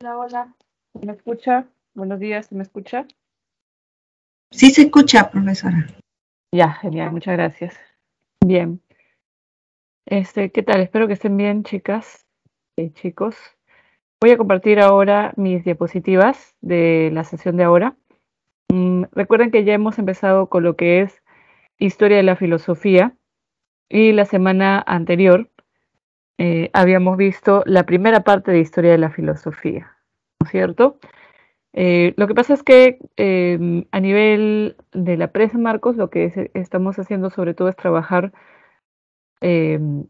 Hola, hola. ¿Me escucha? Buenos días, ¿se me escucha? Sí se escucha, profesora. Ya, genial, muchas gracias. Bien. Este, ¿qué tal? Espero que estén bien, chicas y eh, chicos. Voy a compartir ahora mis diapositivas de la sesión de ahora. Mm, recuerden que ya hemos empezado con lo que es historia de la filosofía y la semana anterior eh, habíamos visto la primera parte de Historia de la Filosofía, ¿no es cierto? Eh, lo que pasa es que em, a nivel de la prensa, Marcos, lo que eh, estamos haciendo sobre todo es trabajar em,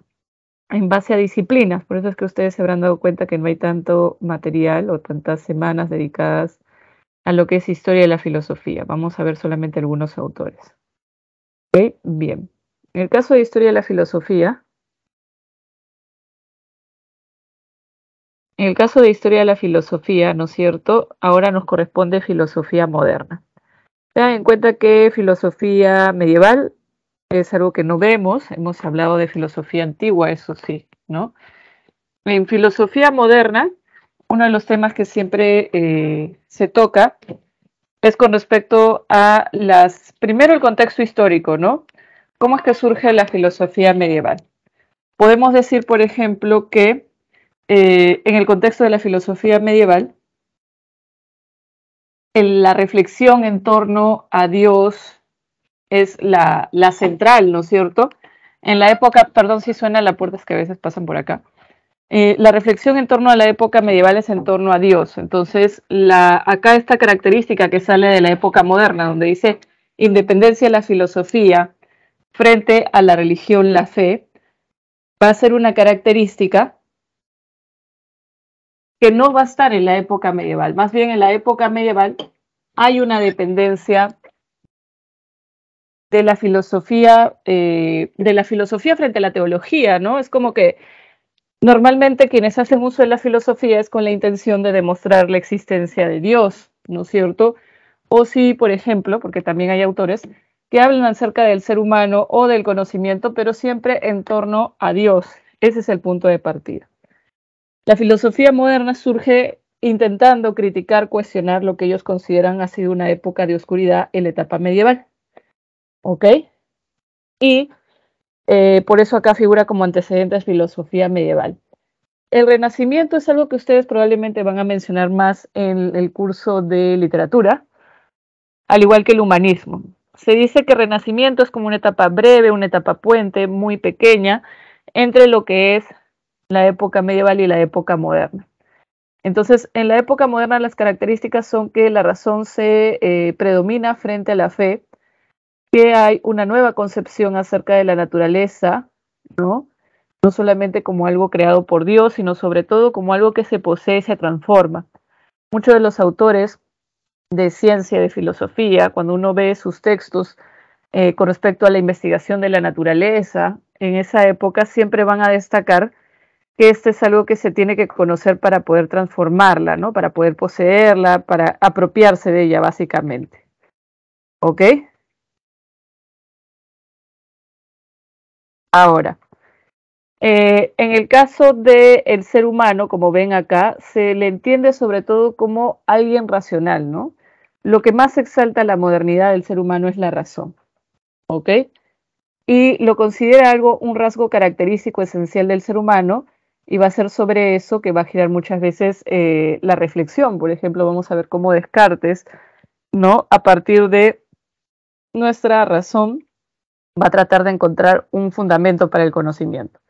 en base a disciplinas, por eso es que ustedes se habrán dado cuenta que no hay tanto material o tantas semanas dedicadas a lo que es historia de la filosofía. Vamos a ver solamente algunos autores. Bien, en el caso de historia de la filosofía, En el caso de historia de la filosofía, ¿no es cierto? Ahora nos corresponde filosofía moderna. Tengan en cuenta que filosofía medieval es algo que no vemos, hemos hablado de filosofía antigua, eso sí, ¿no? En filosofía moderna, uno de los temas que siempre eh, se toca es con respecto a las, primero el contexto histórico, ¿no? ¿Cómo es que surge la filosofía medieval? Podemos decir, por ejemplo, que eh, en el contexto de la filosofía medieval, la reflexión en torno a Dios es la, central, ¿no es cierto? En la época, perdón si suena las puertas que a veces pasan por acá, eh, la reflexión en torno a la época medieval es en torno a Dios. Entonces, la, acá esta característica que sale de la época moderna, donde dice independencia de la filosofía frente a la religión, la fe, va a ser una característica que no va a estar en la época medieval. Más bien en la época medieval hay una dependencia de la filosofía, eh, de la filosofía frente a la teología, ¿no? Es como que normalmente quienes hacen uso de la filosofía es con la intención de demostrar la existencia de Dios, ¿no es cierto? O si, por ejemplo, porque también hay autores que hablan acerca del ser humano o del conocimiento, pero siempre en torno a Dios. Ese es el punto de partida. La filosofía moderna surge intentando criticar, cuestionar lo que ellos consideran ha sido una época de oscuridad en la etapa medieval. ¿Ok? Y eh, por eso acá figura como antecedentes filosofía medieval. El renacimiento es algo que ustedes probablemente van a mencionar más en el curso de literatura, al igual que el humanismo. Se dice que el renacimiento es como una etapa breve, una etapa puente muy pequeña entre lo que es la época medieval y la época moderna. Entonces, en la época moderna las características son que la razón se eh, predomina frente a la fe, que hay una nueva concepción acerca de la naturaleza, ¿no? No solamente como algo creado por Dios, sino sobre todo como algo que se posee y se transforma. Muchos de los autores de ciencia, de filosofía, cuando uno ve sus textos eh, con respecto a la investigación de la naturaleza, en esa época siempre van a destacar que esto es algo que se tiene que conocer para poder transformarla, ¿no? Para poder poseerla, para apropiarse de ella, básicamente. ¿Ok? Ahora, eh, en el caso del el ser humano, como ven acá, se le entiende sobre todo como alguien racional, ¿no? Lo que más exalta la modernidad del ser humano es la razón, ¿ok? Y lo considera algo, un rasgo característico esencial del ser humano, y va a ser sobre eso que va a girar muchas veces eh, la reflexión. Por ejemplo, vamos a ver cómo Descartes, ¿no? A partir de nuestra razón, va a tratar de encontrar un fundamento para el conocimiento.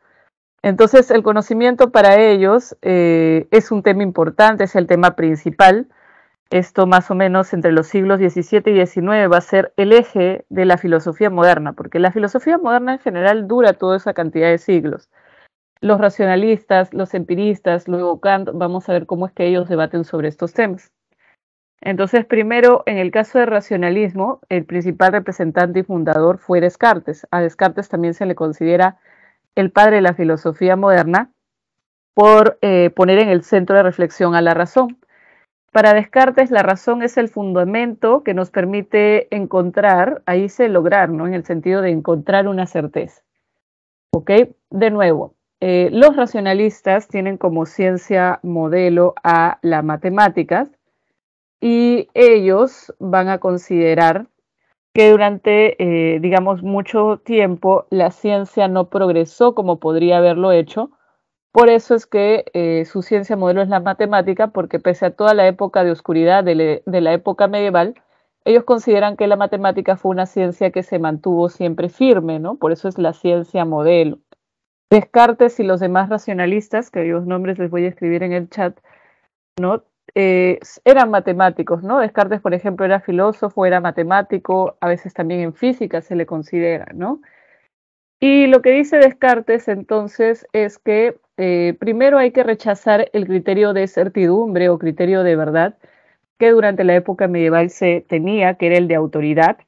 Entonces, el conocimiento para ellos eh, es un tema importante, es el tema principal. Esto más o menos entre los siglos XVII y XIX va a ser el eje de la filosofía moderna, porque la filosofía moderna en general dura toda esa cantidad de siglos los racionalistas, los empiristas, luego Kant, vamos a ver cómo es que ellos debaten sobre estos temas. Entonces, primero, en el caso del racionalismo, el principal representante y fundador fue Descartes. A Descartes también se le considera el padre de la filosofía moderna por eh, poner en el centro de reflexión a la razón. Para Descartes, la razón es el fundamento que nos permite encontrar, ahí se lograr, ¿no? En el sentido de encontrar una certeza. ¿Ok? De nuevo, eh, los racionalistas tienen como ciencia modelo a la matemática y ellos van a considerar que durante, eh, digamos, mucho tiempo la ciencia no progresó como podría haberlo hecho. Por eso es que eh, su ciencia modelo es la matemática, porque pese a toda la época de oscuridad de, de la época medieval, ellos consideran que la matemática fue una ciencia que se mantuvo siempre firme, ¿no? Por eso es la ciencia modelo. Descartes y los demás racionalistas, que los nombres les voy a escribir en el chat, ¿no? Eh, eran matemáticos, ¿no? Descartes, por ejemplo, era filósofo, era matemático, a veces también en física se le considera, ¿no? Y lo que dice Descartes entonces es que eh, primero hay que rechazar el criterio de certidumbre o criterio de verdad que durante la época medieval se tenía, que era el de autoridad,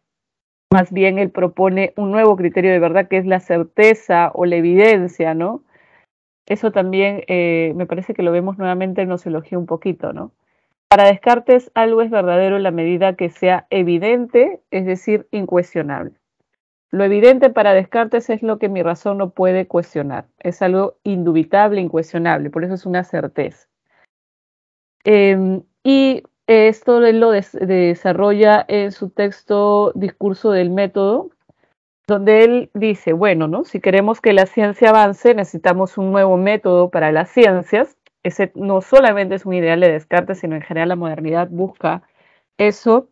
más bien él propone un nuevo criterio de verdad que es la certeza o la evidencia, ¿no? Eso también eh, me parece que lo vemos nuevamente en nociología un poquito, ¿no? Para Descartes, algo es verdadero en la medida que sea evidente, es decir, incuestionable. Lo evidente para Descartes es lo que mi razón no puede cuestionar. Es algo indubitable, incuestionable, por eso es una certeza. Em, y esto lo desarrolla en su texto Discurso del Método, donde él dice, bueno, ¿no? si queremos que la ciencia avance, necesitamos un nuevo método para las ciencias. Ese no solamente es un ideal de Descartes, sino en general la modernidad busca eso.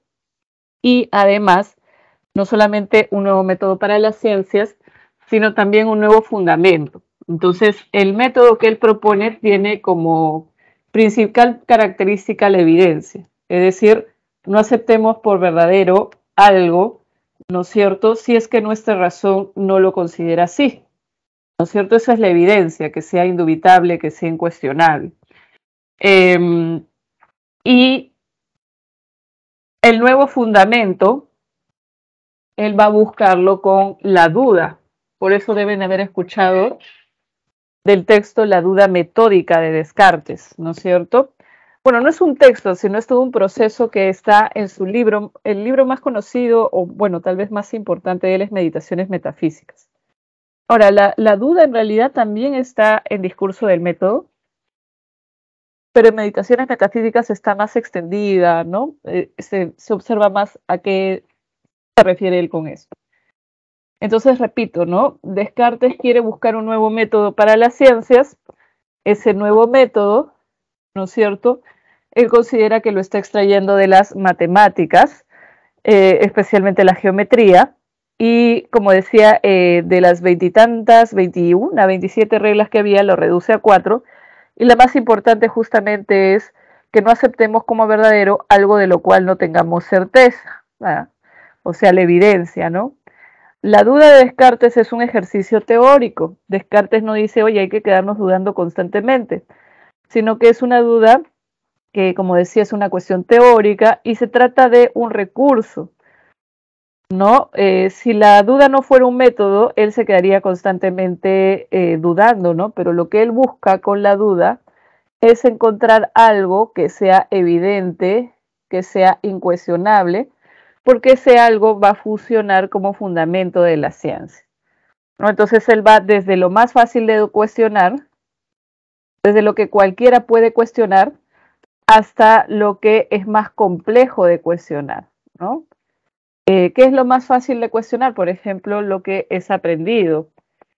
Y además, no solamente un nuevo método para las ciencias, sino también un nuevo fundamento. Entonces, el método que él propone tiene como, Principal característica la evidencia, es decir, no aceptemos por verdadero algo, ¿no es cierto?, si es que nuestra razón no lo considera así. ¿No es cierto? Esa es la evidencia, que sea indubitable, que sea incuestionable. Em, y el nuevo fundamento, él va a buscarlo con la duda. Por eso deben haber escuchado del texto La duda metódica de Descartes, ¿no es cierto? Bueno, no es un texto, sino es todo un proceso que está en su libro. El libro más conocido, o bueno, tal vez más importante de él es Meditaciones Metafísicas. Ahora, la, duda en realidad también está en discurso del método, pero en meditaciones metafísicas está más extendida, ¿no? Eh, se, se observa más a qué se refiere él con eso. Entonces, repito, ¿no? Descartes quiere buscar un nuevo método para las ciencias. Ese nuevo método, ¿no es cierto? Él considera que lo está extrayendo de las matemáticas, eh, especialmente la geometría, y como decía, eh, de las veintitantas, veintiuna, veintisiete reglas que había, lo reduce a cuatro. Y la más importante justamente es que no aceptemos como verdadero algo de lo cual no tengamos certeza, o sea, la evidencia, ¿no? La duda de Descartes es un ejercicio teórico. Descartes no dice, oye, hay que quedarnos dudando constantemente, sino que es una duda que, como decía, es una cuestión teórica y se trata de un recurso. ¿no? Eh, si la duda no fuera un método, él se quedaría constantemente eh, dudando, ¿no? Pero lo que él busca con la duda es encontrar algo que sea evidente, que sea incuestionable porque ese algo va a funcionar como fundamento de la ciencia. Entonces él va desde lo más fácil de cuestionar, desde lo que cualquiera puede cuestionar, hasta lo que es más complejo de cuestionar. Eh, ¿Qué es lo más fácil de cuestionar? Por ejemplo, lo que es aprendido,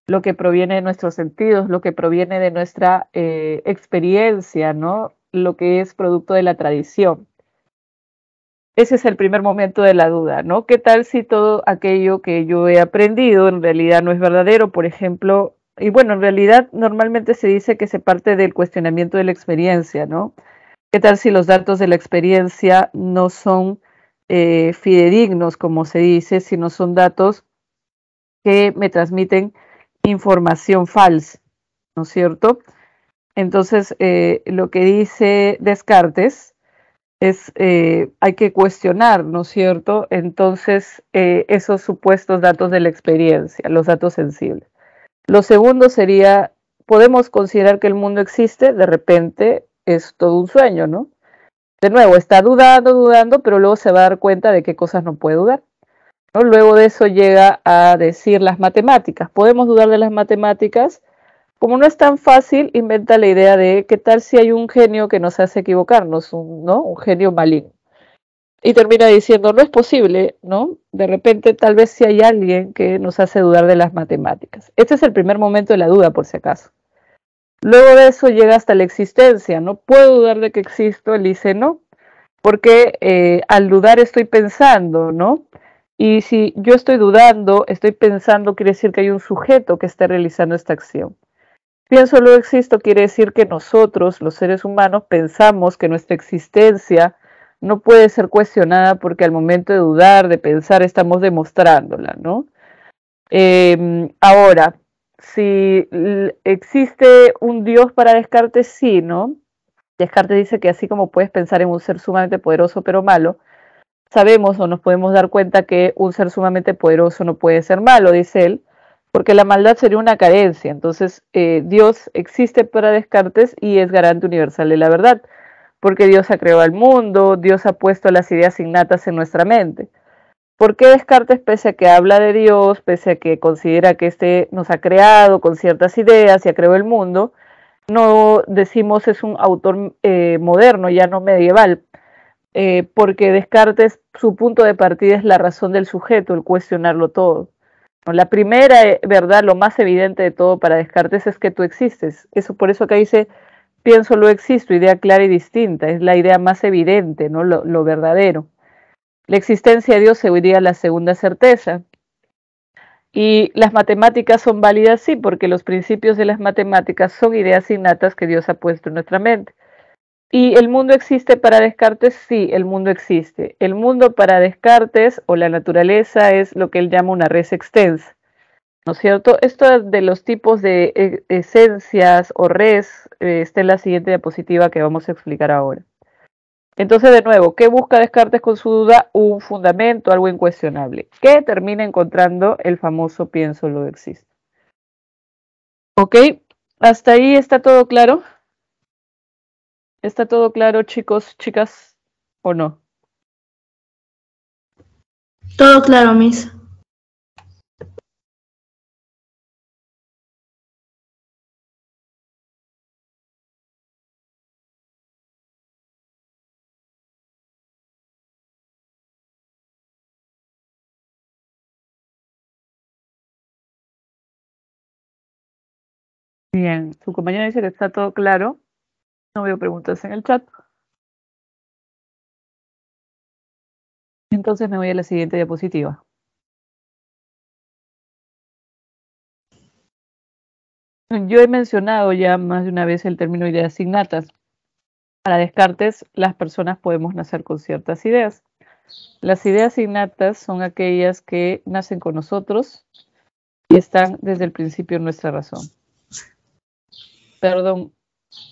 lo que proviene de nuestros sentidos, lo que proviene de nuestra eh, experiencia, ¿no? lo que es producto de la tradición ese es el primer momento de la duda, ¿no? ¿Qué tal si todo aquello que yo he aprendido en realidad no es verdadero? Por ejemplo, y bueno, en realidad normalmente se dice que se parte del cuestionamiento de la experiencia, ¿no? ¿Qué tal si los datos de la experiencia no son eh, fidedignos, como se dice, sino son datos que me transmiten información falsa, ¿no es cierto? Entonces, eh, lo que dice Descartes eh, hay que cuestionar, ¿no es cierto? Entonces, eh, esos supuestos datos de la experiencia, los datos sensibles. Lo segundo sería, podemos considerar que el mundo existe, de repente es todo un sueño, ¿no? De nuevo, está dudando, dudando, pero luego se va a dar cuenta de qué cosas no puede dudar. Luego de eso llega a decir las matemáticas. Podemos dudar de las matemáticas, como no es tan fácil, inventa la idea de qué tal si hay un genio que nos hace equivocarnos, un, ¿no? Un genio maligno. Y termina diciendo, no es posible, ¿no? De repente tal vez si hay alguien que nos hace dudar de las matemáticas. Este es el primer momento de la duda, por si acaso. Luego de eso llega hasta la existencia, no puedo dudar de que existo, él dice, no, porque eh, al dudar estoy pensando, ¿no? Y si yo estoy dudando, estoy pensando, quiere decir que hay un sujeto que está realizando esta acción. Pienso, lo existo quiere decir que nosotros, los seres humanos, pensamos que nuestra existencia no puede ser cuestionada porque al momento de dudar, de pensar, estamos demostrándola, ¿no? Em, ahora, si existe un Dios para Descartes, sí, ¿no? Descartes dice que así como puedes pensar en un ser sumamente poderoso pero malo, sabemos o nos podemos dar cuenta que un ser sumamente poderoso no puede ser malo, dice él, porque la maldad sería una carencia. Entonces, eh, Dios existe para Descartes y es garante universal de la verdad, porque Dios ha creado el mundo, Dios ha puesto las ideas innatas en nuestra mente. ¿Por qué Descartes, pese a que habla de Dios, pese a que considera que éste nos ha creado con ciertas ideas y ha creado el mundo, no decimos es un autor eh, moderno, ya no medieval? Eh, porque Descartes, su punto de partida es la razón del sujeto, el cuestionarlo todo. La primera eh, verdad, lo más evidente de todo para Descartes es que tú existes. Eso por eso acá dice pienso lo existo, idea clara y distinta, es la idea más evidente, ¿no? Lo, verdadero. La existencia de Dios sería la segunda certeza. Y las matemáticas son válidas, sí, porque los principios de las matemáticas son ideas innatas que Dios ha puesto en nuestra mente. ¿Y el mundo existe para Descartes? Sí, el mundo existe. El mundo para Descartes o la naturaleza es lo que él llama una res extensa. ¿No es cierto? Esto de los tipos de e, esencias o res eh, está en la siguiente diapositiva que vamos a explicar ahora. Entonces, de nuevo, ¿qué busca Descartes con su duda? Un fundamento, algo incuestionable, que termina encontrando el famoso pienso lo existe. ¿Ok? ¿Hasta ahí está todo claro? ¿Está todo claro, chicos, chicas, o no? Todo claro, Miss. Bien, su compañero dice que está todo claro. No veo preguntas en el chat. Entonces me voy a la siguiente diapositiva. Yo he mencionado ya más de una vez el término ideas innatas. Para Descartes, las personas podemos nacer con ciertas ideas. Las ideas innatas son aquellas que nacen con nosotros y están desde el principio en nuestra razón. Perdón,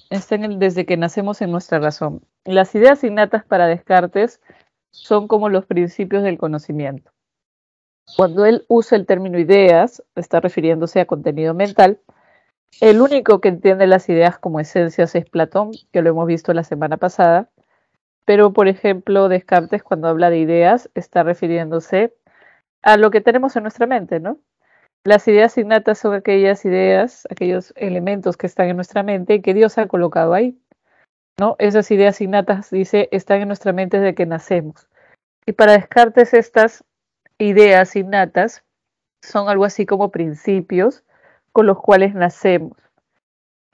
está en el, desde que nacemos en nuestra razón. Las ideas innatas para Descartes son como los principios del conocimiento. Cuando él usa el término ideas, está refiriéndose a contenido mental. El único que entiende las ideas como esencias es Platón, que lo hemos visto la semana pasada. Pero, por ejemplo, Descartes, cuando habla de ideas, está refiriéndose a lo que tenemos en nuestra mente, ¿no? las ideas innatas son aquellas ideas, aquellos elementos que están en nuestra mente y que Dios ha colocado ahí. ¿no? Esas ideas innatas, dice, están en nuestra mente desde que nacemos. Y para Descartes, estas ideas innatas son algo así como principios con los cuales nacemos.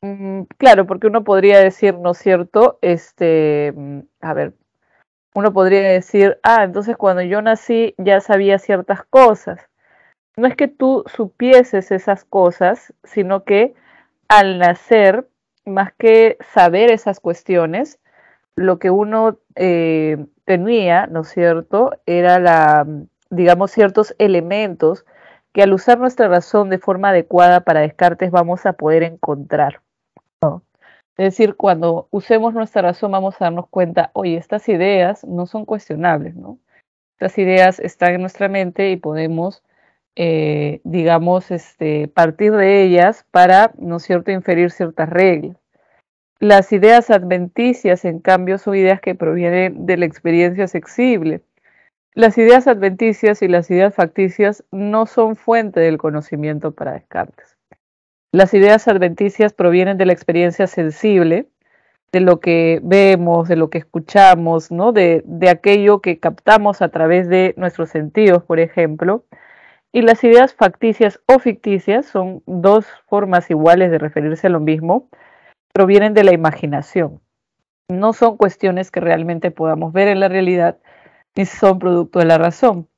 Mm, claro, porque uno podría decir, ¿no es cierto? Este, mm, a ver, uno podría decir, ah, entonces cuando yo nací ya sabía ciertas cosas no es que tú supieses esas cosas, sino que al nacer, más que saber esas cuestiones, lo que uno eh, tenía, ¿no es cierto?, era la, digamos, ciertos elementos que al usar nuestra razón de forma adecuada para Descartes vamos a poder encontrar. Es decir, cuando usemos nuestra razón vamos a darnos cuenta, oye, estas ideas no son cuestionables, ¿no? Estas ideas están en nuestra mente y podemos eh, digamos, este, partir de ellas para, ¿no es cierto?, inferir ciertas reglas. Las ideas adventicias, en cambio, son ideas que provienen de la experiencia sensible. Las ideas adventicias y las ideas facticias no son fuente del conocimiento para Descartes. Las ideas adventicias provienen de la experiencia sensible, de lo que vemos, de lo que escuchamos, ¿no? de, de aquello que captamos a través de nuestros sentidos, por ejemplo, y las ideas facticias o ficticias son dos formas iguales de referirse a lo mismo, provienen de la imaginación. No son cuestiones que realmente podamos ver en la realidad, ni son producto de la razón.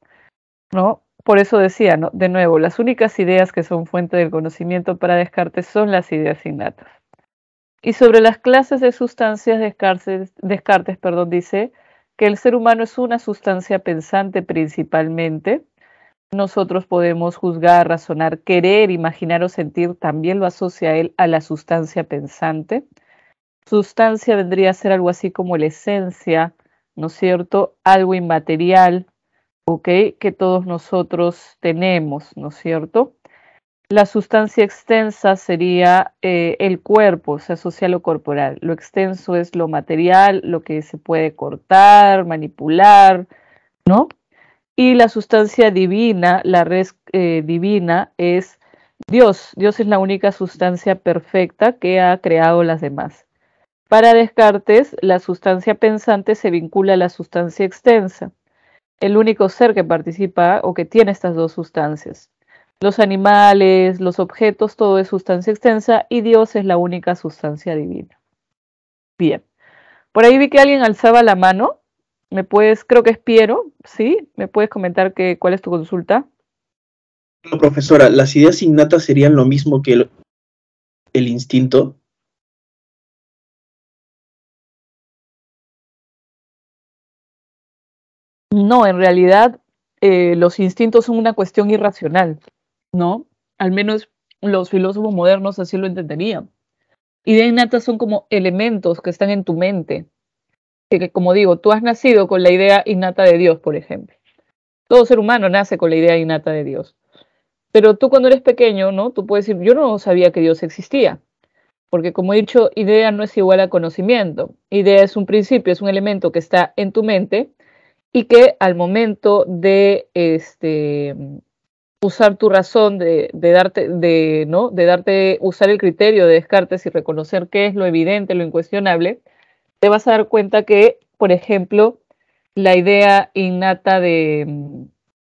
¿no? Por eso decía, de nuevo, las únicas ideas que son fuente del conocimiento para Descartes son las ideas innatas. Y sobre las clases de sustancias, Descartes, Descartes perdón, dice que el ser humano es una sustancia pensante principalmente, nosotros podemos juzgar, razonar, querer, imaginar o sentir, también lo asocia él a la sustancia pensante. Sustancia vendría a ser algo así como la esencia, ¿no es cierto? Algo inmaterial, ¿ok? Que todos nosotros tenemos, ¿no es cierto? La sustancia extensa sería eh, el cuerpo, se asocia social o corporal. Lo extenso es lo material, lo que se puede cortar, manipular, ¿no? y la sustancia divina, la red eh, divina es Dios. Dios es la única sustancia perfecta que ha creado las demás. Para Descartes, la sustancia pensante se vincula a la sustancia extensa, el único ser que participa o que tiene estas dos sustancias. Los animales, los objetos, todo es sustancia extensa y Dios es la única sustancia divina. Bien, por ahí vi que alguien alzaba la mano. Me puedes, creo que es Piero, ¿sí? ¿Me puedes comentar que, cuál es tu consulta? No, profesora, ¿las ideas innatas serían lo mismo que el, instinto? No, en realidad eh, los instintos son una cuestión irracional, ¿no? Al menos los filósofos modernos así lo entenderían. Ideas innatas son como elementos que están en tu mente, que, como digo, tú has nacido con la idea innata de Dios, por ejemplo. Todo ser humano nace con la idea innata de Dios. Pero tú cuando eres pequeño, ¿no? Tú puedes decir, yo no sabía que Dios existía. Porque como he dicho, idea no es igual a conocimiento. Idea es un principio, es un elemento que está en tu mente y que al momento de este, usar tu razón, de, de, darte, de, ¿no? de darte, usar el criterio de Descartes y reconocer qué es lo evidente, lo incuestionable, te vas a dar cuenta que, por ejemplo, la idea innata de, mm,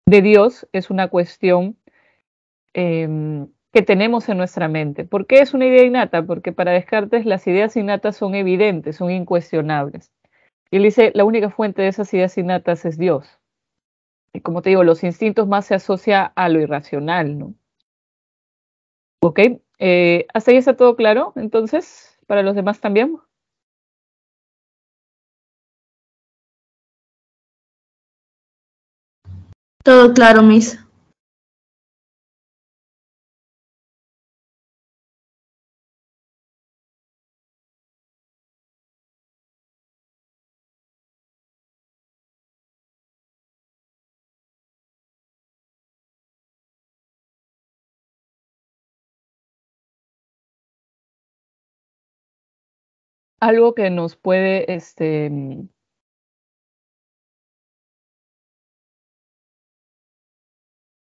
Dios es una cuestión em, que tenemos en nuestra mente. ¿Por qué es una idea innata? Porque para Descartes las ideas innatas son evidentes, son incuestionables. Y él dice, la única fuente de esas ideas innatas es Dios. Y como te digo, los instintos más se asocia a lo irracional, ¿no? ¿Ok? Eh, ¿Hasta ahí está todo claro? Entonces, para los demás también. Todo claro, miss. Algo que nos puede este,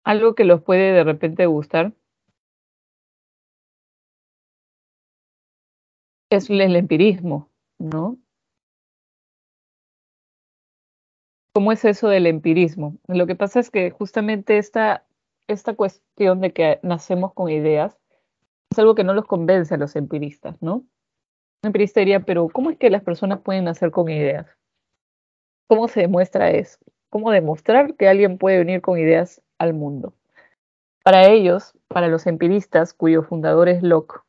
algo que los puede de repente gustar es el empirismo, ¿no? ¿Cómo es eso del empirismo? Lo que pasa es que justamente esta, esta cuestión de que nacemos con ideas es algo que no los convence a los empiristas, ¿no? Un empirista diría, pero ¿cómo es que las personas pueden nacer con ideas? ¿Cómo se demuestra eso? ¿Cómo demostrar que alguien puede venir con ideas al mundo. Para ellos, para los empiristas, cuyo fundador es Locke,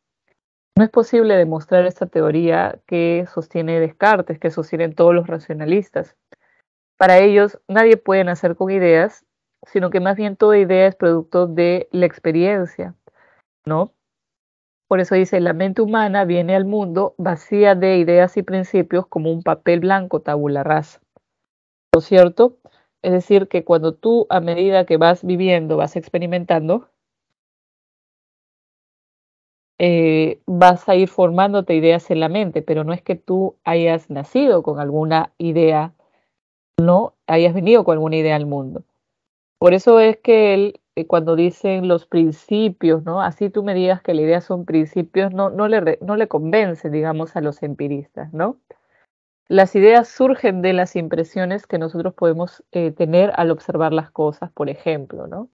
no es posible demostrar esta teoría que sostiene Descartes, que sostienen todos los racionalistas. Para ellos, nadie puede nacer con ideas, sino que más bien toda idea es producto de la experiencia, ¿no? Por eso dice, la mente humana viene al mundo vacía de ideas y principios como un papel blanco tabula rasa. es cierto es decir, que cuando tú a medida que vas viviendo, vas experimentando, eh, vas a ir formándote ideas en la mente, pero no es que tú hayas nacido con alguna idea, no hayas venido con alguna idea al mundo. Por eso es que él, eh, cuando dicen los principios, ¿no? Así tú me digas que la idea son principios, no, no, le, no le convence, digamos, a los empiristas, ¿no? Las ideas surgen de las impresiones que nosotros podemos eh, tener al observar las cosas, por ejemplo, ¿no?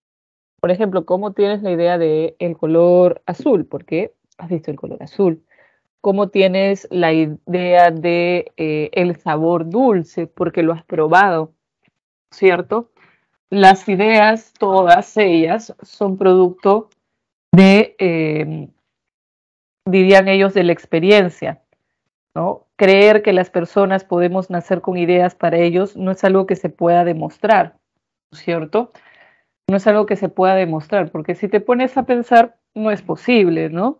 Por ejemplo, ¿cómo tienes la idea del el color azul? Porque has visto el color azul. ¿Cómo tienes la idea de eh, el sabor dulce? Porque lo has probado, ¿cierto? Las ideas, todas ellas, son producto de, eh, dirían ellos, de la experiencia. ¿no? Creer que las personas podemos nacer con ideas para ellos no es algo que se pueda demostrar, ¿cierto? No es algo que se pueda demostrar, porque si te pones a pensar, no es posible, ¿no?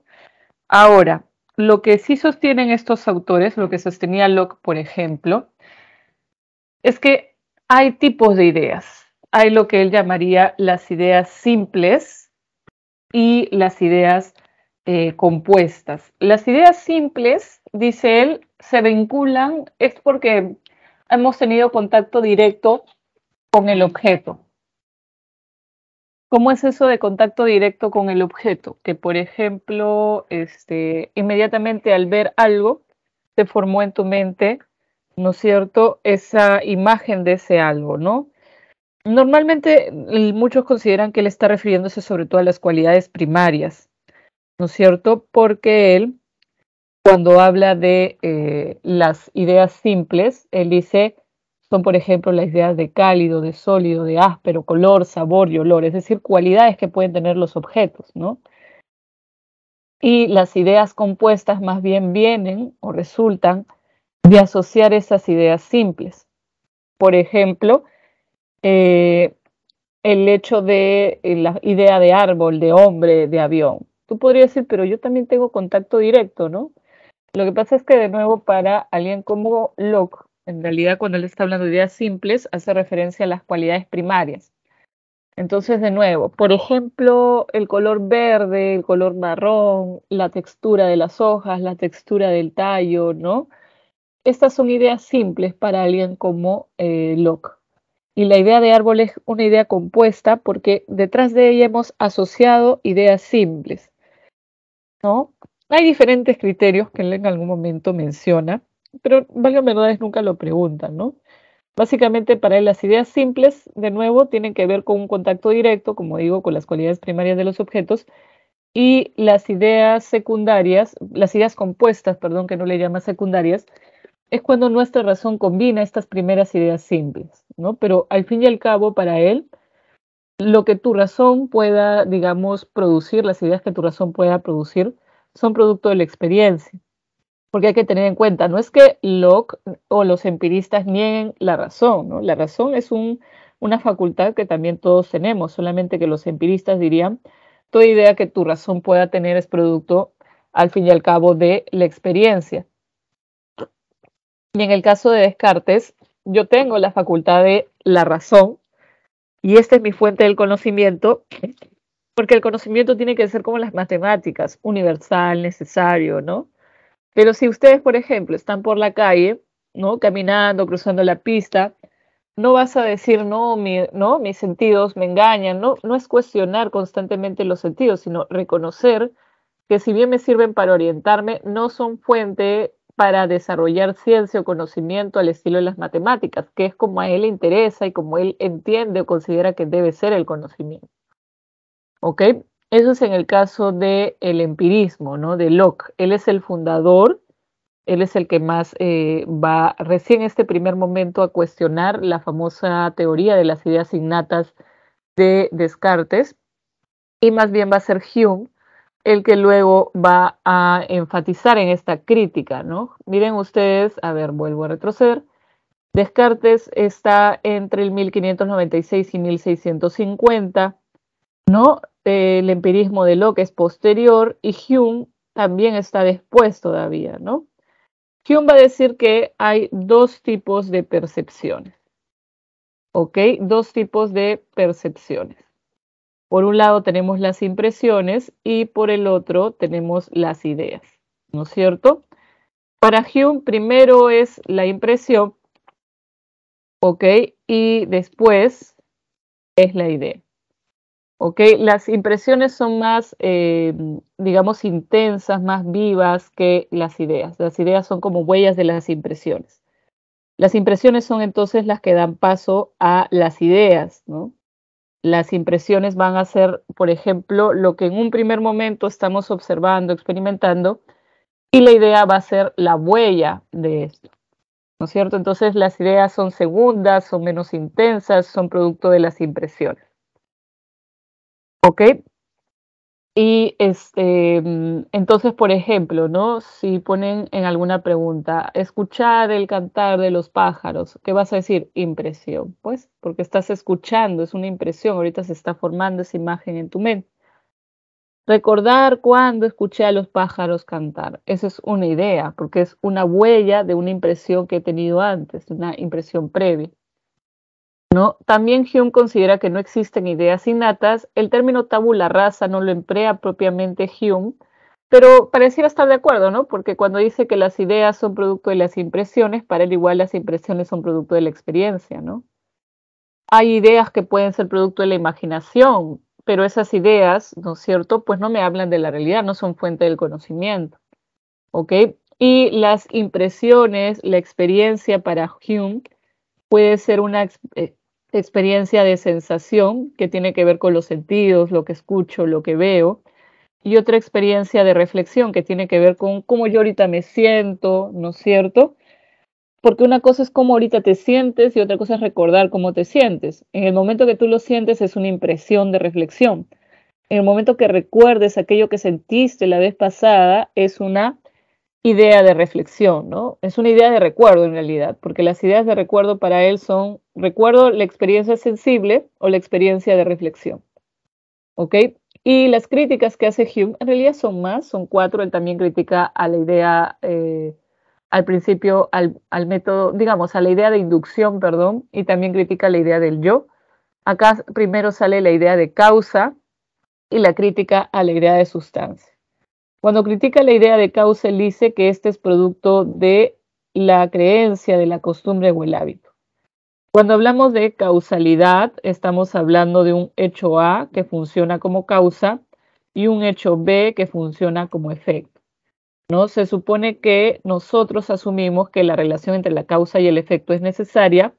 Ahora, lo que sí sostienen estos autores, lo que sostenía Locke, por ejemplo, es que hay tipos de ideas. Hay lo que él llamaría las ideas simples y las ideas eh, compuestas. Las ideas simples dice él, se vinculan es porque hemos tenido contacto directo con el objeto. ¿Cómo es eso de contacto directo con el objeto? Que, por ejemplo, este, inmediatamente al ver algo, se formó en tu mente, ¿no es cierto?, esa imagen de ese algo, ¿no? Normalmente muchos consideran que él está refiriéndose sobre todo a las cualidades primarias, ¿no es cierto? Porque él cuando habla de eh, las ideas simples, él dice, son por ejemplo las ideas de cálido, de sólido, de áspero, color, sabor y olor, es decir, cualidades que pueden tener los objetos, ¿no? Y las ideas compuestas más bien vienen o resultan de asociar esas ideas simples. Por ejemplo, eh, el hecho de eh, la idea de árbol, de hombre, de avión. Tú podrías decir, pero yo también tengo contacto directo, ¿no? Lo que pasa es que de nuevo para alguien como Locke, en realidad cuando él está hablando de ideas simples, hace referencia a las cualidades primarias. Entonces, de nuevo, por ejemplo, el color verde, el color marrón, la textura de las hojas, la textura del tallo, ¿no? Estas son ideas simples para alguien como eh, Locke. Y la idea de árbol es una idea compuesta porque detrás de ella hemos asociado ideas simples, ¿no? Hay diferentes criterios que él en algún momento menciona, pero Valga es nunca lo preguntan, ¿no? Básicamente para él las ideas simples, de nuevo, tienen que ver con un contacto directo, como digo, con las cualidades primarias de los objetos, y las ideas secundarias, las ideas compuestas, perdón, que no le llama secundarias, es cuando nuestra razón combina estas primeras ideas simples, ¿no? Pero al fin y al cabo, para él, lo que tu razón pueda, digamos, producir, las ideas que tu razón pueda producir, son producto de la experiencia. Porque hay que tener en cuenta, no es que Locke o los empiristas nieguen la razón, ¿no? La razón es una facultad que también todos tenemos, solamente que los empiristas dirían, toda idea que tu razón pueda tener es producto, al fin y al cabo, de la experiencia. Y en el caso de Descartes, yo tengo la facultad de la razón y esta es mi fuente del conocimiento porque el conocimiento tiene que ser como las matemáticas, universal, necesario, ¿no? Pero si ustedes, por ejemplo, están por la calle, ¿no? Caminando, cruzando la pista, no vas a decir, no, mis sentidos me engañan, no, no es cuestionar constantemente los sentidos, sino reconocer que si bien me sirven para orientarme, no son fuente para desarrollar ciencia o conocimiento al estilo de las matemáticas, que es como a él le interesa y como él entiende o considera que debe ser el conocimiento. ¿ok? Eso es en el caso del el empirismo, ¿no? De Locke. Él es el fundador, él es el que más eh, va recién en este primer momento a cuestionar la famosa teoría de las ideas innatas de Descartes, y más bien va a ser Hume el que luego va a enfatizar en esta crítica, ¿no? Miren ustedes, a ver, vuelvo a retroceder. Descartes está entre el 1596 y 1650, ¿no? el empirismo de Locke es posterior y Hume también está después todavía, ¿no? Hume va a decir que hay dos tipos de percepciones, ¿ok? Dos tipos de percepciones. Por un lado tenemos las impresiones y por el otro tenemos las ideas, ¿no es cierto? Para Hume primero es la impresión, ¿ok? Y después es la idea. Las impresiones son más, eh, digamos, intensas, más vivas que las ideas. Las ideas son como huellas de las impresiones. Las impresiones son entonces las que dan paso a las ideas, ¿no? Las impresiones van a ser, por ejemplo, lo que en un primer momento estamos observando, experimentando, y la idea va a ser la huella de esto. ¿No es cierto? Entonces las ideas son segundas, son menos intensas, son producto de las impresiones. ¿Ok? Y este, mm, entonces, por ejemplo, ¿no? Si ponen en alguna pregunta, escuchar el cantar de los pájaros, ¿qué vas a decir? Impresión, pues, porque estás escuchando, es una impresión, ahorita se está formando esa imagen en tu mente. Recordar cuando escuché a los pájaros cantar, esa es una idea, porque es una huella de una impresión que he tenido antes, una impresión previa. También Hume considera que no existen ideas innatas. El término tabula rasa no lo emplea propiamente Hume, pero pareciera estar de acuerdo, ¿no? Porque cuando dice que las ideas son producto de las impresiones, para él igual las impresiones son producto de la experiencia, ¿no? Hay ideas que pueden ser producto de la imaginación, pero esas ideas, ¿no es cierto? Pues no me hablan de la realidad, no son fuente del conocimiento, ¿ok? Y las impresiones, la experiencia para Hume puede ser una, eh, experiencia de sensación que tiene que ver con los sentidos, lo que escucho, lo que veo, y otra experiencia de reflexión que tiene que ver con cómo yo ahorita me siento, ¿no es cierto? Porque una cosa es cómo ahorita te sientes y otra cosa es recordar cómo te sientes. En el momento que tú lo sientes es una impresión de reflexión. En el momento que recuerdes aquello que sentiste la vez pasada es una idea de reflexión, ¿no? Es una idea de recuerdo en realidad, porque las ideas de recuerdo para él son recuerdo, la experiencia sensible o la experiencia de reflexión. ¿Ok? Y las críticas que hace Hume en realidad son más, son cuatro. Él también critica a la idea, eh, al principio, al, al, método, digamos, a la idea de inducción, perdón, y también critica la idea del yo. Acá primero sale la idea de causa y la crítica a la idea de sustancia. Cuando critica la idea de causa, él dice que este es producto de la creencia, de la costumbre o el hábito. Cuando hablamos de causalidad, estamos hablando de un hecho A que funciona como causa y un hecho B que funciona como efecto. ¿no? Se supone que nosotros asumimos que la relación entre la causa y el efecto es necesaria,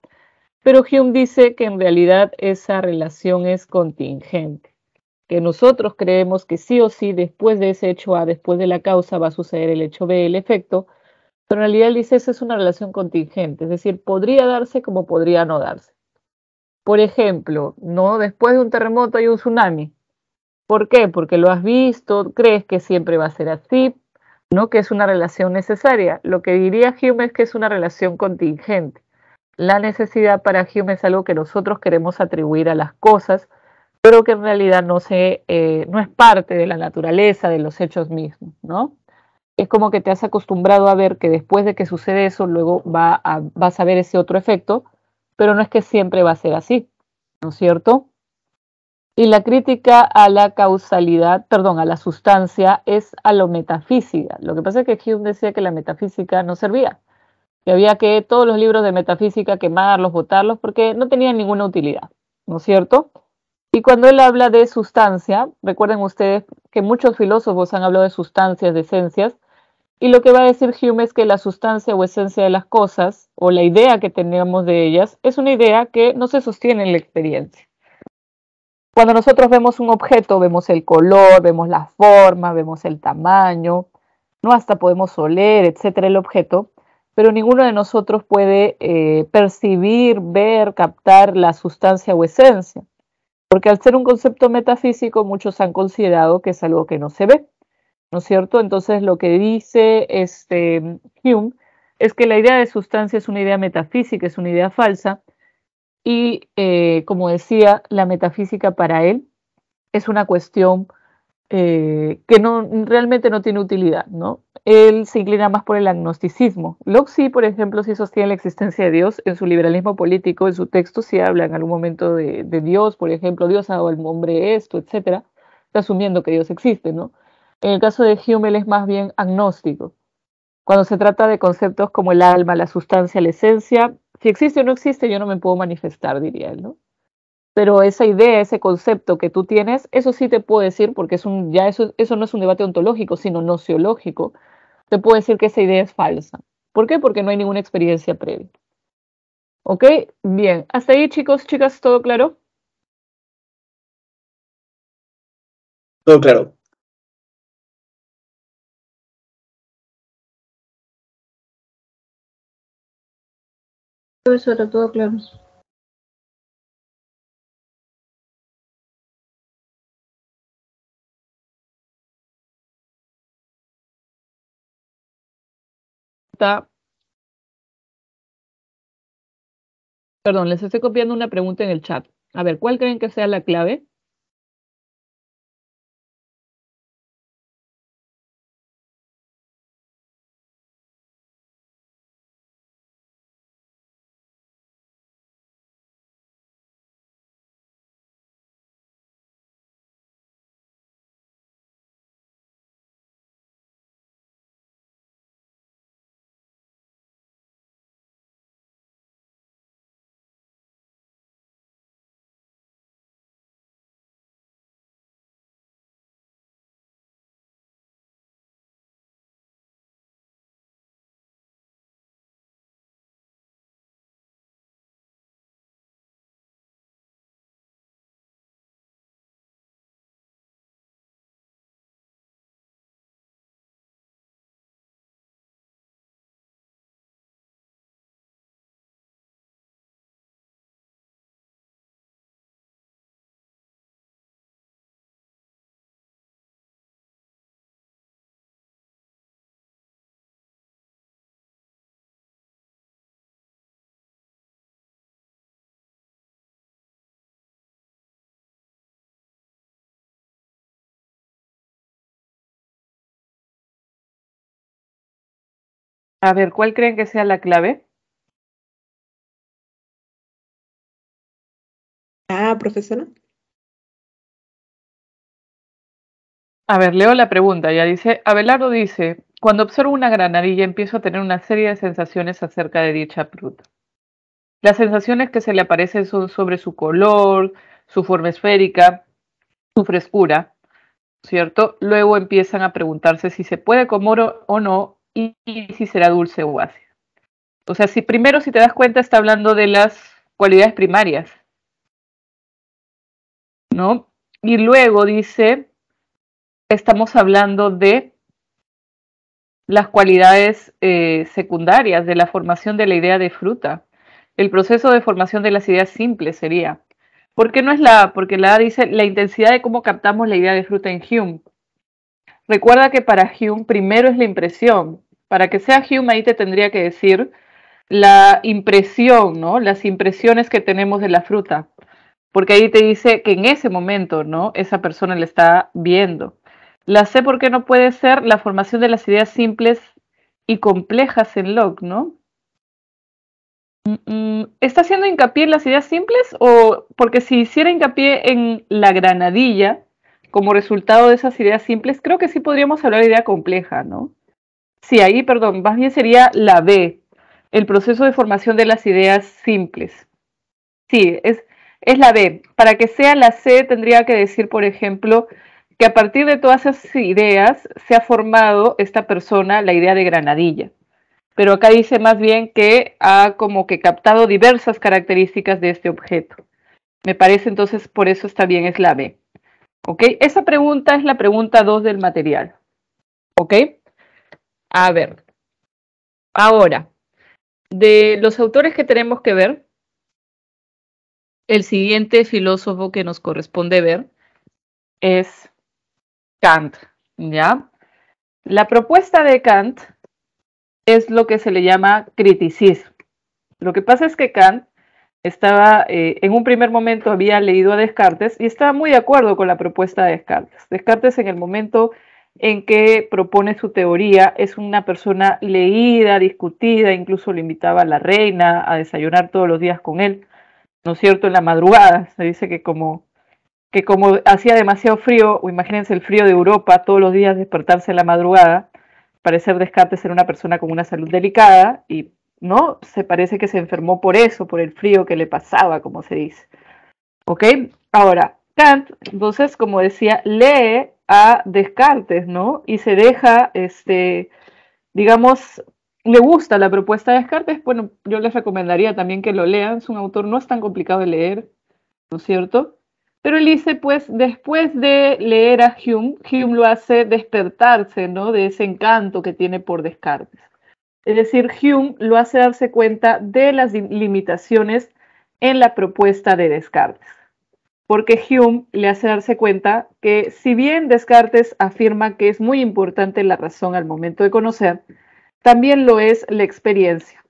pero Hume dice que en realidad esa relación es contingente que nosotros creemos que sí o sí, después de ese hecho A, después de la causa, va a suceder el hecho B, el efecto, pero en realidad él dice, es una relación contingente, es decir, podría darse como podría no darse. Por ejemplo, ¿no? después de un terremoto hay un tsunami. ¿Por qué? Porque lo has visto, crees que siempre va a ser así, ¿no? que es una relación necesaria. Lo que diría Hume es que es una relación contingente. La necesidad para Hume es algo que nosotros queremos atribuir a las cosas pero que en realidad no, se, eh, no es parte de la naturaleza de los hechos mismos, ¿no? Es como que te has acostumbrado a ver que después de que sucede eso, luego va vas a ver ese otro efecto, pero no es que siempre va a ser así, ¿no es cierto? Y la crítica a la causalidad, perdón, a la sustancia es a lo metafísica. Lo que pasa es que Hume decía que la metafísica no servía, que había que todos los libros de metafísica quemarlos, botarlos, porque no tenían ninguna utilidad, ¿no es cierto? Y cuando él habla de sustancia, recuerden ustedes que muchos filósofos han hablado de sustancias, de esencias, y lo que va a decir Hume es que la sustancia o esencia de las cosas, o la idea que tenemos de ellas, es una idea que no se sostiene en la experiencia. Cuando nosotros vemos un objeto, vemos el color, vemos la forma, vemos el tamaño, no hasta podemos oler, etcétera, el objeto, pero ninguno de nosotros puede eh, percibir, ver, captar la sustancia o esencia. Porque al ser un concepto metafísico, muchos han considerado que es algo que no se ve, ¿no es cierto? Entonces, lo que dice este Hume es que la idea de sustancia es una idea metafísica, es una idea falsa, y eh, como decía, la metafísica para él es una cuestión eh, que no, realmente no tiene utilidad, ¿no? Él se inclina más por el agnosticismo. Locke sí, por ejemplo, sí sostiene la existencia de Dios en su liberalismo político, en su texto si habla en algún momento de, Dios, por ejemplo, Dios ha dado al hombre esto, etcétera, asumiendo que Dios existe, ¿no? En el caso de Hume, él es más bien agnóstico. Cuando se trata de conceptos como el alma, la sustancia, la esencia, si existe o no existe, yo no me puedo manifestar, diría él, ¿no? pero esa idea, ese concepto que tú tienes, eso sí te puedo decir, porque es un, ya eso, eso no es un debate ontológico, sino nociológico, te puedo decir que esa idea es falsa. ¿Por qué? Porque no hay ninguna experiencia previa. ¿Ok? Bien, hasta ahí chicos, chicas, ¿todo claro? Todo claro. todo claro. Perdón, les estoy copiando una pregunta en el chat. A ver, ¿cuál creen que sea la clave A ver, ¿cuál creen que sea la clave? Ah, profesora. A ver, leo la pregunta. Ya dice, Abelardo dice, cuando observo una granadilla empiezo a tener una serie de sensaciones acerca de dicha fruta. Las sensaciones que se le aparecen son sobre su color, su forma esférica, su frescura, ¿cierto? Luego empiezan a preguntarse si se puede comer o no y, si será dulce o ácido. O sea, si primero, si te das cuenta, está hablando de las cualidades primarias, ¿no? Y luego dice, estamos hablando de las cualidades eh, secundarias de la formación de la idea de fruta. El proceso de formación de las ideas simples sería. ¿Por qué no es la A? Porque la A dice la intensidad de cómo captamos la idea de fruta en Hume. Recuerda que para Hume primero es la impresión, para que sea Hume, ahí te tendría que decir la impresión, ¿no? Las impresiones que tenemos de la fruta. Porque ahí te dice que en ese momento, ¿no? Esa persona la está viendo. La sé porque no puede ser la formación de las ideas simples y complejas en Locke, ¿no? Mm, mm, ¿Está haciendo hincapié en las ideas simples o porque si hiciera hincapié en la granadilla como resultado de esas ideas simples, creo que sí podríamos hablar de idea compleja, ¿no? sí, ahí, perdón, más bien sería la B, el proceso de formación de las ideas simples. Sí, es, es la B. Para que sea la C tendría que decir, por ejemplo, que a partir de todas esas ideas se ha formado esta persona la idea de granadilla. Pero acá dice más bien que ha como que captado diversas características de este objeto. Me parece entonces por eso está bien, es la B. ¿Ok? Esa pregunta es la pregunta 2 del material. ¿Ok? a ver. Ahora, de los autores que tenemos que ver, el siguiente filósofo que nos corresponde ver es Kant, ¿ya? La propuesta de Kant es lo que se le llama criticismo. Lo que pasa es que Kant estaba, eh, en un primer momento había leído a Descartes y estaba muy de acuerdo con la propuesta de Descartes. Descartes en el momento en que propone su teoría es una persona leída, discutida, incluso le invitaba a la reina a desayunar todos los días con él, ¿no es cierto? En la madrugada, se dice que como, que como hacía demasiado frío, o imagínense el frío de Europa, todos los días despertarse en la madrugada, parecer descarte ser una persona con una salud delicada y no se parece que se enfermó por eso, por el frío que le pasaba, como se dice. ¿Ok? Ahora, Kant, entonces, como decía, lee a Descartes, ¿no? Y se deja, este, digamos, le gusta la propuesta de Descartes, bueno, yo les recomendaría también que lo lean, es un autor no es tan complicado de leer, ¿no es cierto? Pero él dice, pues, después de leer a Hume, Hume lo hace despertarse, ¿no? De ese encanto que tiene por Descartes. Es decir, Hume lo hace darse cuenta de las limitaciones en la propuesta de Descartes porque Hume le hace darse cuenta que si bien Descartes afirma que es muy importante la razón al momento de conocer, también lo es la experiencia.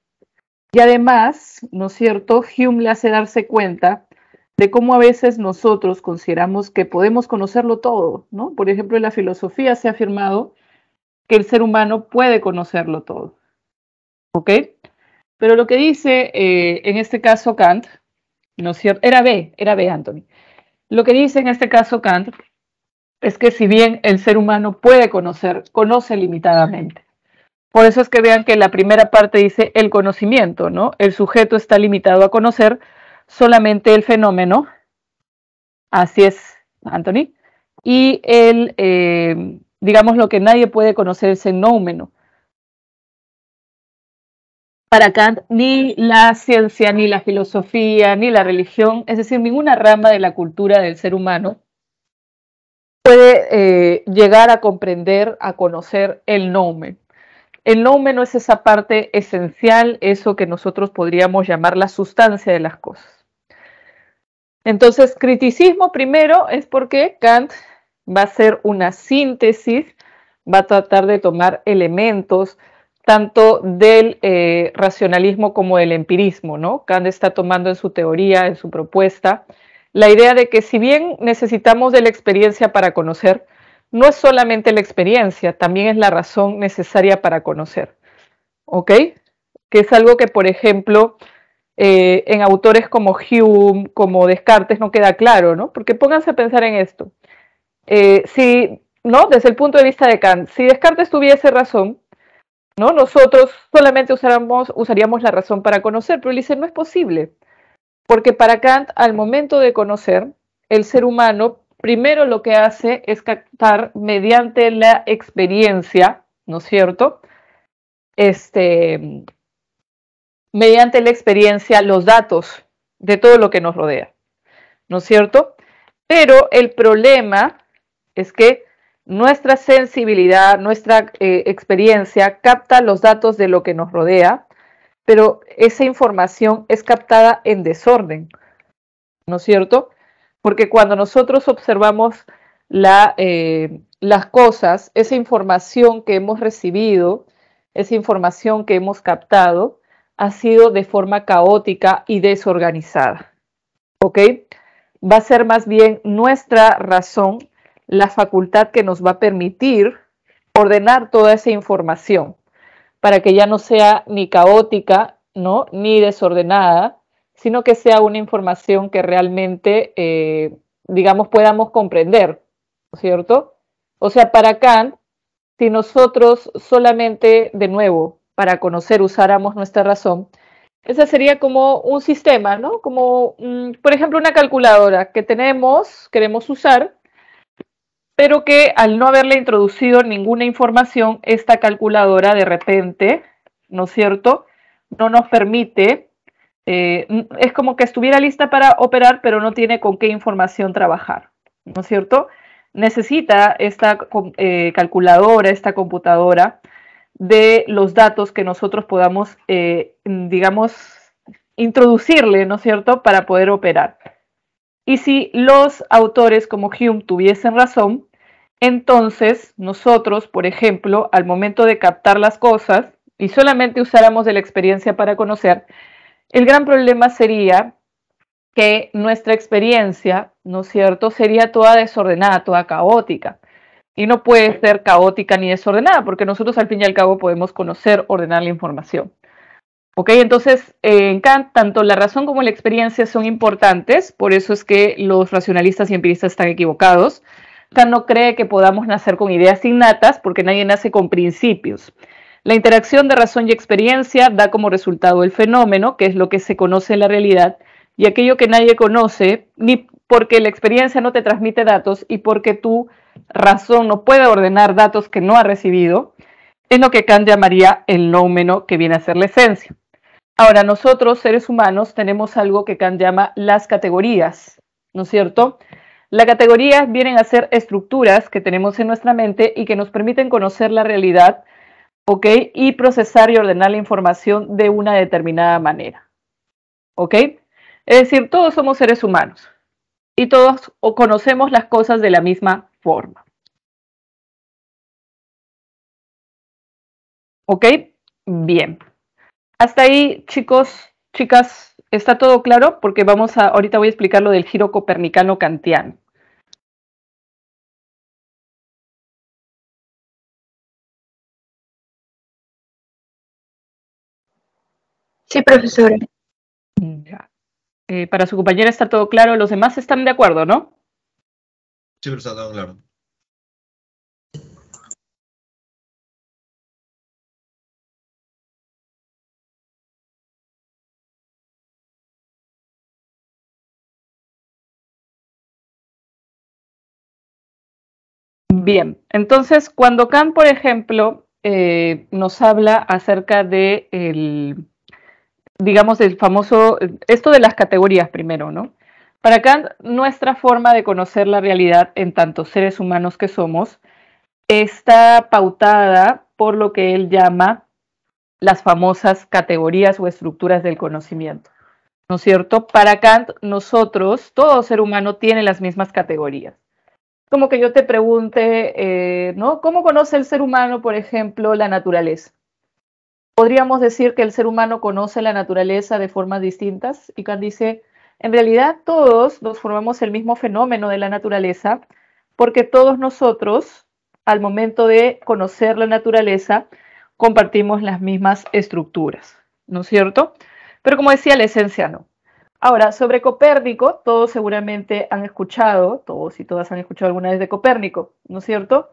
Y además, ¿no es cierto?, Hume le hace darse cuenta de cómo a veces nosotros consideramos que podemos conocerlo todo, ¿no? Por ejemplo, en la filosofía se ha afirmado que el ser humano puede conocerlo todo, ¿ok? Pero lo que dice eh, en este caso Kant, ¿no es cierto? Era B, era B, Anthony. Lo que dice en este caso Kant es que si bien el ser humano puede conocer, conoce limitadamente. Por eso es que vean que la primera parte dice el conocimiento, ¿no? El sujeto está limitado a conocer solamente el fenómeno, así es, Anthony, y el, eh, digamos, lo que nadie puede conocer es el nómeno para Kant ni la ciencia, ni la filosofía, ni la religión, es decir, ninguna rama de la cultura del ser humano puede eh, llegar a comprender, a conocer el nomen. El nomen no es esa parte esencial, eso que nosotros podríamos llamar la sustancia de las cosas. Entonces, criticismo primero es porque Kant va a hacer una síntesis, va a tratar de tomar elementos, tanto del eh, racionalismo como del empirismo, ¿no? Kant está tomando en su teoría, en su propuesta, la idea de que si bien necesitamos de la experiencia para conocer, no es solamente la experiencia, también es la razón necesaria para conocer, ¿ok? Que es algo que, por ejemplo, eh, en autores como Hume, como Descartes, no queda claro, ¿no? Porque pónganse a pensar en esto. Eh, si, ¿no? Desde el punto de vista de Kant, si Descartes tuviese razón, ¿no? Nosotros solamente usaríamos la razón para conocer, pero él dice, no es posible, porque para Kant, al momento de conocer, el ser humano primero lo que hace es captar mediante la experiencia, ¿no es cierto? Este, mediante la experiencia los datos de todo lo que nos rodea, ¿no es cierto? Pero el problema es que nuestra sensibilidad, nuestra eh, experiencia capta los datos de lo que nos rodea, pero esa información es captada en desorden, ¿no es cierto? Porque cuando nosotros observamos eh, las cosas, esa información que hemos recibido, esa información que hemos captado, ha sido de forma caótica y desorganizada. ¿Ok? Va a ser más bien nuestra razón la facultad que nos va a permitir ordenar toda esa información para que ya no sea ni caótica, ¿no? ni desordenada, sino que sea una información que realmente, eh, digamos, podamos comprender, ¿cierto? O sea, para Kant, si nosotros solamente, de nuevo, para conocer usáramos nuestra razón, esa sería como un sistema, ¿no? Como, por ejemplo, una calculadora que tenemos, queremos usar, pero que al no haberle introducido ninguna información, esta calculadora de repente, ¿no es cierto?, no nos permite, eh, es como que estuviera lista para operar, pero no tiene con qué información trabajar, ¿no es cierto? Necesita esta eh, calculadora, esta computadora, de los datos que nosotros podamos, eh, digamos, introducirle, ¿no es cierto?, para poder operar. Y si los autores como Hume tuviesen razón, entonces nosotros, por ejemplo, al momento de captar las cosas y solamente usáramos de la experiencia para conocer, el gran problema sería que nuestra experiencia, ¿no es cierto?, sería toda desordenada, toda caótica. Y no puede ser caótica ni desordenada, porque nosotros al fin y al cabo podemos conocer, ordenar la información. Ok, entonces eh, en Kant tanto la razón como la experiencia son importantes, por eso es que los racionalistas y empiristas están equivocados. Kant no cree que podamos nacer con ideas innatas porque nadie nace con principios. La interacción de razón y experiencia da como resultado el fenómeno, que es lo que se conoce en la realidad, y aquello que nadie conoce, ni porque la experiencia no te transmite datos y porque tu razón no puede ordenar datos que no ha recibido, es lo que Kant llamaría el nómeno que viene a ser la esencia. Ahora, nosotros, seres humanos, tenemos algo que Kant llama las categorías, ¿no es cierto? Las categorías vienen a ser estructuras que tenemos en nuestra mente y que nos permiten conocer la realidad, ¿ok? Y procesar y ordenar la información de una determinada manera, ¿ok? Es decir, todos somos seres humanos y todos conocemos las cosas de la misma forma. ¿Ok? Bien. Hasta ahí, chicos, chicas, ¿está todo claro? Porque vamos a, ahorita voy a explicar lo del giro copernicano kantiano. Sí, profesora. Eh, para su compañera está todo claro, los demás están de acuerdo, ¿no? Sí, pero está todo claro. Bien, entonces cuando Kant, por ejemplo, eh, nos habla acerca de el, digamos, el famoso, esto de las categorías primero, ¿no? Para Kant, nuestra forma de conocer la realidad en tantos seres humanos que somos está pautada por lo que él llama las famosas categorías o estructuras del conocimiento. ¿No es cierto? Para Kant, nosotros, todo ser humano tiene las mismas categorías como que yo te pregunte, eh, ¿no? ¿Cómo conoce el ser humano, por ejemplo, la naturaleza? Podríamos decir que el ser humano conoce la naturaleza de formas distintas. Y Kant dice, en realidad todos nos formamos el mismo fenómeno de la naturaleza, porque todos nosotros, al momento de conocer la naturaleza, compartimos las mismas estructuras, ¿no es cierto? Pero como decía, la esencia no. Ahora, sobre Copérnico, todos seguramente han escuchado, todos y todas han escuchado alguna vez de Copérnico, ¿no es cierto?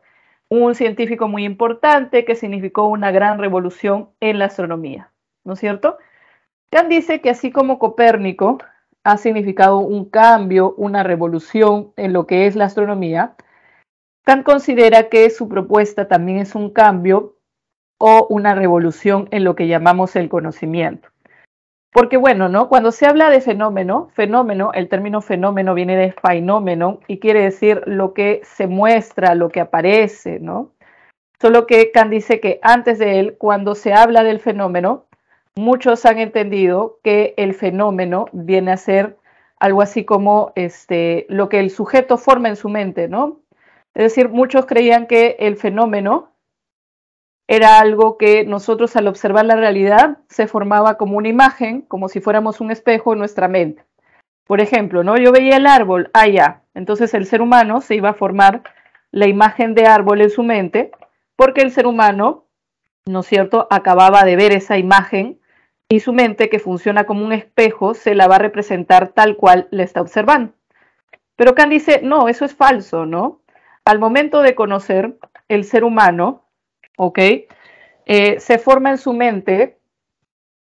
Un científico muy importante que significó una gran revolución en la astronomía, ¿no es cierto? Kant dice que así como Copérnico ha significado un cambio, una revolución en lo que es la astronomía, Kant considera que su propuesta también es un cambio o una revolución en lo que llamamos el conocimiento. Porque bueno, ¿no? Cuando se habla de fenómeno, fenómeno, el término fenómeno viene de fenómeno y quiere decir lo que se muestra, lo que aparece, ¿no? Solo que Kant dice que antes de él, cuando se habla del fenómeno, muchos han entendido que el fenómeno viene a ser algo así como este, lo que el sujeto forma en su mente, ¿no? Es decir, muchos creían que el fenómeno era algo que nosotros al observar la realidad se formaba como una imagen, como si fuéramos un espejo en nuestra mente. Por ejemplo, ¿no? Yo veía el árbol, allá, ah, Entonces el ser humano se iba a formar la imagen de árbol en su mente, porque el ser humano, ¿no es cierto?, acababa de ver esa imagen y su mente, que funciona como un espejo, se la va a representar tal cual la está observando. Pero Kant dice, no, eso es falso, ¿no? Al momento de conocer, el ser humano ¿ok? Eh, se forma en su mente,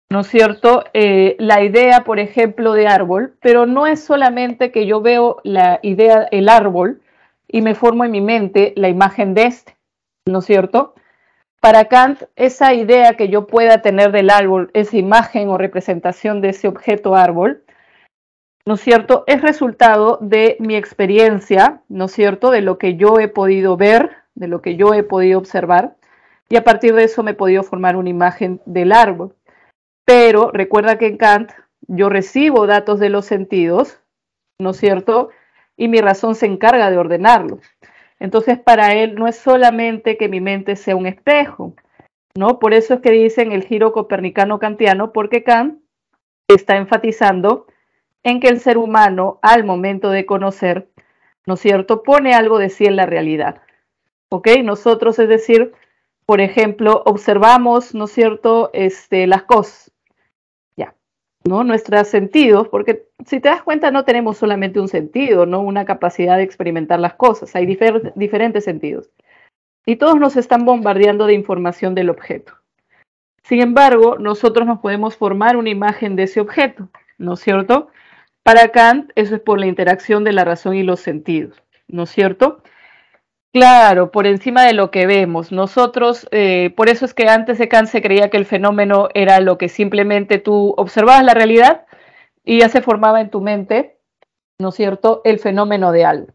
¿no es cierto?, eh, la idea, por ejemplo, de árbol, pero no es solamente que yo veo la idea, el árbol, y me formo en mi mente la imagen de este, ¿no es cierto? Para Kant, esa idea que yo pueda tener del árbol, esa imagen o representación de ese objeto árbol, ¿no es cierto? Es resultado de mi experiencia, ¿no es cierto? De lo que yo he podido ver, de lo que yo he podido observar y a partir de eso me he podido formar una imagen del árbol. Pero recuerda que en Kant yo recibo datos de los sentidos, ¿no es cierto? Y mi razón se encarga de ordenarlo. Entonces, para él no es solamente que mi mente sea un espejo, ¿no? Por eso es que dicen el giro copernicano-kantiano, porque Kant está enfatizando en que el ser humano, al momento de conocer, ¿no es cierto?, pone algo de sí en la realidad. ¿Ok? Nosotros, es decir, por ejemplo, observamos, ¿no es cierto?, este, las cosas, ya, ¿no? Nuestros sentidos, porque si te das cuenta no tenemos solamente un sentido, ¿no? Una capacidad de experimentar las cosas, hay diferentes sentidos. Y todos nos están bombardeando de información del objeto. Sin embargo, nosotros nos podemos formar una imagen de ese objeto, ¿no es cierto? Para Kant, eso es por la interacción de la razón y los sentidos, ¿no es cierto? Claro, por encima de lo que vemos. Nosotros, eh, por eso es que antes de Kant se creía que el fenómeno era lo que simplemente tú observabas la realidad y ya se formaba en tu mente, ¿no es cierto?, el fenómeno de algo.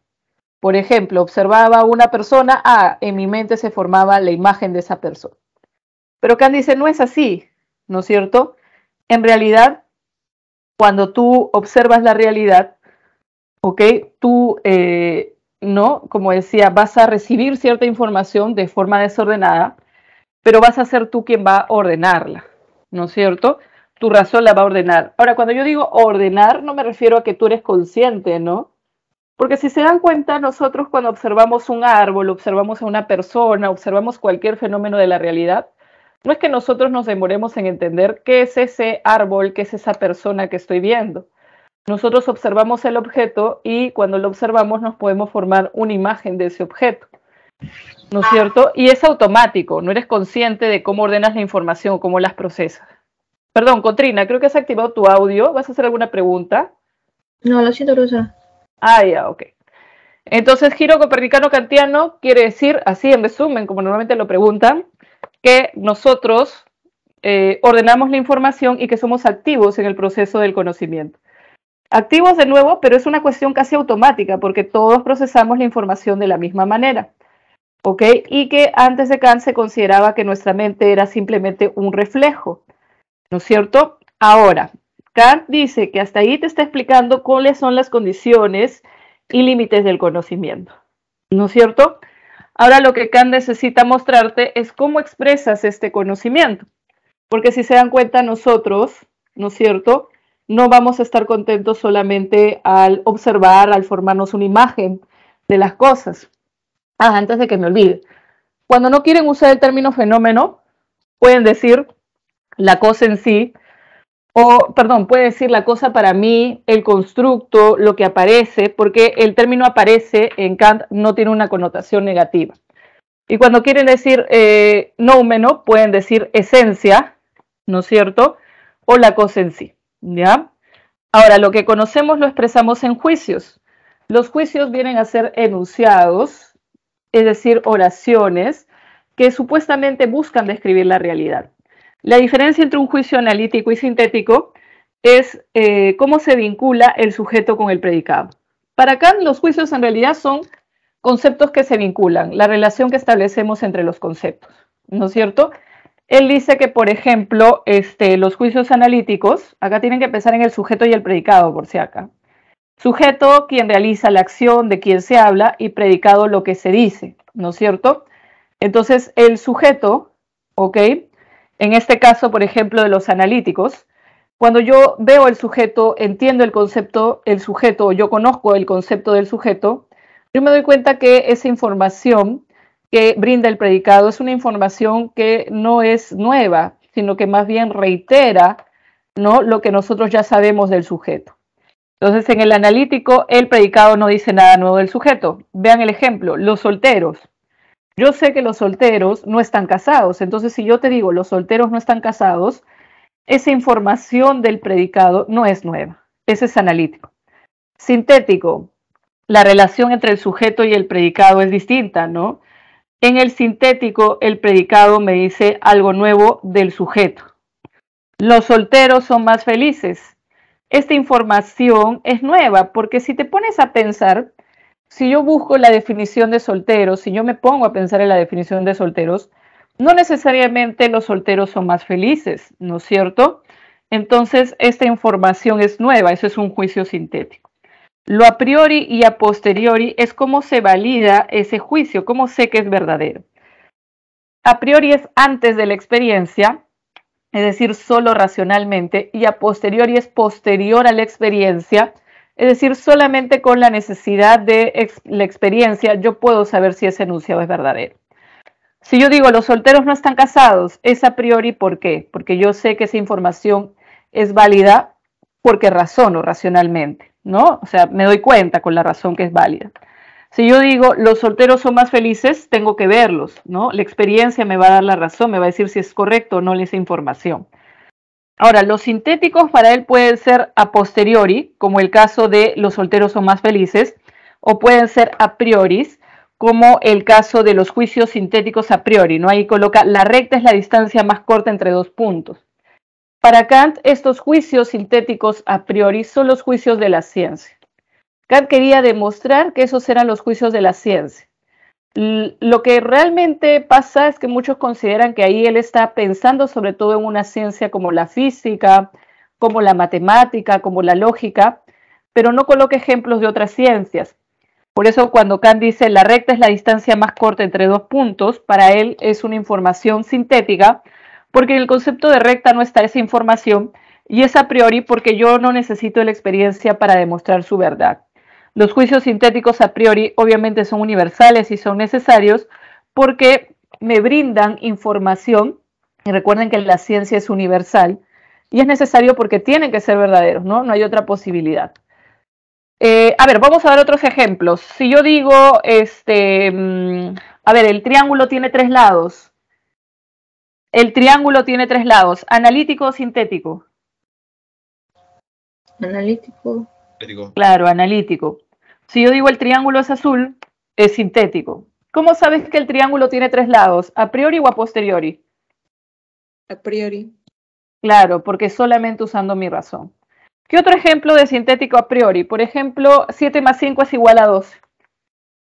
Por ejemplo, observaba una persona, ah, en mi mente se formaba la imagen de esa persona. Pero Kant dice, no es así, ¿no es cierto? En realidad, cuando tú observas la realidad, ¿ok? Tú eh, ¿no? Como decía, vas a recibir cierta información de forma desordenada, pero vas a ser tú quien va a ordenarla, ¿no es cierto? Tu razón la va a ordenar. Ahora, cuando yo digo ordenar, no me refiero a que tú eres consciente, ¿no? Porque si se dan cuenta, nosotros cuando observamos un árbol, observamos a una persona, observamos cualquier fenómeno de la realidad, no es que nosotros nos demoremos en entender qué es ese árbol, qué es esa persona que estoy viendo nosotros observamos el objeto y cuando lo observamos nos podemos formar una imagen de ese objeto. ¿No es ah. cierto? Y es automático, no eres consciente de cómo ordenas la información, cómo las procesas. Perdón, Cotrina, creo que has activado tu audio. ¿Vas a hacer alguna pregunta? No, lo siento, Rosa. Ah, ya, ok. Entonces, giro copernicano cantiano quiere decir, así en resumen, como normalmente lo preguntan, que nosotros eh, ordenamos la información y que somos activos en el proceso del conocimiento. Activos de nuevo, pero es una cuestión casi automática porque todos procesamos la información de la misma manera. ¿Ok? Y que antes de Kant se consideraba que nuestra mente era simplemente un reflejo. ¿No es cierto? Ahora, Kant dice que hasta ahí te está explicando cuáles son las condiciones y límites del conocimiento. ¿No es cierto? Ahora lo que Kant necesita mostrarte es cómo expresas este conocimiento. Porque si se dan cuenta nosotros, ¿no es cierto? no vamos a estar contentos solamente al observar, al formarnos una imagen de las cosas. Ah, antes de que me olvide. Cuando no quieren usar el término fenómeno, pueden decir la cosa en sí, o, perdón, pueden decir la cosa para mí, el constructo, lo que aparece, porque el término aparece en Kant no tiene una connotación negativa. Y cuando quieren decir eh, pueden decir esencia, ¿no es cierto? O la cosa en sí. ¿Ya? Ahora, lo que conocemos lo expresamos en juicios. Los juicios vienen a ser enunciados, es decir, oraciones que supuestamente buscan describir la realidad. La diferencia entre un juicio analítico y sintético es eh, cómo se vincula el sujeto con el predicado. Para Kant, los juicios en realidad son conceptos que se vinculan, la relación que establecemos entre los conceptos, ¿no es cierto? Él dice que, por ejemplo, este, los juicios analíticos, acá tienen que pensar en el sujeto y el predicado, por si acá. Sujeto, quien realiza la acción, de quien se habla, y predicado, lo que se dice, ¿no es cierto? Entonces, el sujeto, ¿ok? En este caso, por ejemplo, de los analíticos, cuando yo veo el sujeto, entiendo el concepto, el sujeto, yo conozco el concepto del sujeto, yo me doy cuenta que esa información que brinda el predicado es una información que no es nueva, sino que más bien reitera ¿no? lo que nosotros ya sabemos del sujeto. Entonces, en el analítico, el predicado no dice nada nuevo del sujeto. Vean el ejemplo, los solteros. Yo sé que los solteros no están casados, entonces si yo te digo los solteros no están casados, esa información del predicado no es nueva, ese es analítico. Sintético, la relación entre el sujeto y el predicado es distinta, ¿no? En el sintético, el predicado me dice algo nuevo del sujeto. Los solteros son más felices. Esta información es nueva porque si te pones a pensar, si yo busco la definición de solteros, si yo me pongo a pensar en la definición de solteros, no necesariamente los solteros son más felices, ¿no es cierto? Entonces, esta información es nueva, eso es un juicio sintético. Lo a priori y a posteriori es cómo se valida ese juicio, cómo sé que es verdadero. A priori es antes de la experiencia, es decir, solo racionalmente, y a posteriori es posterior a la experiencia, es decir, solamente con la necesidad de la experiencia yo puedo saber si ese enunciado es verdadero. Si yo digo los solteros no están casados, es a priori ¿por qué? Porque yo sé que esa información es válida porque razono racionalmente. ¿no? O sea, me doy cuenta con la razón que es válida. Si yo digo, los solteros son más felices, tengo que verlos, ¿no? La experiencia me va a dar la razón, me va a decir si es correcto o no esa información. Ahora, los sintéticos para él pueden ser a posteriori, como el caso de los solteros son más felices, o pueden ser a priori, como el caso de los juicios sintéticos a priori, ¿no? Ahí coloca, la recta es la distancia más corta entre dos puntos. Para Kant, estos juicios sintéticos a priori son los juicios de la ciencia. Kant quería demostrar que esos eran los juicios de la ciencia. Lo que realmente pasa es que muchos consideran que ahí él está pensando sobre todo en una ciencia como la física, como la matemática, como la lógica, pero no coloca ejemplos de otras ciencias. Por eso cuando Kant dice la recta es la distancia más corta entre dos puntos, para él es una información sintética porque en el concepto de recta no está esa información y es a priori porque yo no necesito la experiencia para demostrar su verdad. Los juicios sintéticos a priori obviamente son universales y son necesarios porque me brindan información, y recuerden que la ciencia es universal, y es necesario porque tienen que ser verdaderos, ¿no? No hay otra posibilidad. Eh, a ver, vamos a ver otros ejemplos. Si yo digo, este, mm, a ver, el triángulo tiene tres lados, el triángulo tiene tres lados, analítico o sintético. Analítico. Claro, analítico. Si yo digo el triángulo es azul, es sintético. ¿Cómo sabes que el triángulo tiene tres lados? ¿A priori o a posteriori? A priori. Claro, porque solamente usando mi razón. ¿Qué otro ejemplo de sintético a priori? Por ejemplo, 7 más 5 es igual a 12.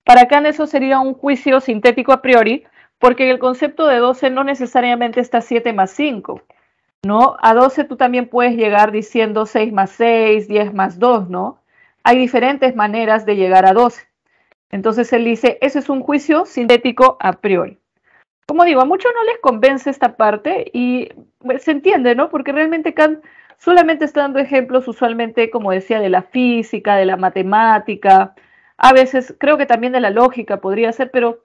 Para Kant eso sería un juicio sintético a priori, porque el concepto de 12 no necesariamente está 7 más 5, ¿no? A 12 tú también puedes llegar diciendo 6 más 6, 10 más 2, ¿no? Hay diferentes maneras de llegar a 12. Entonces él dice, ese es un juicio sintético a priori. Como digo, a muchos no les convence esta parte y pues, se entiende, ¿no? Porque realmente Kant solamente está dando ejemplos usualmente, como decía, de la física, de la matemática, a veces creo que también de la lógica podría ser, pero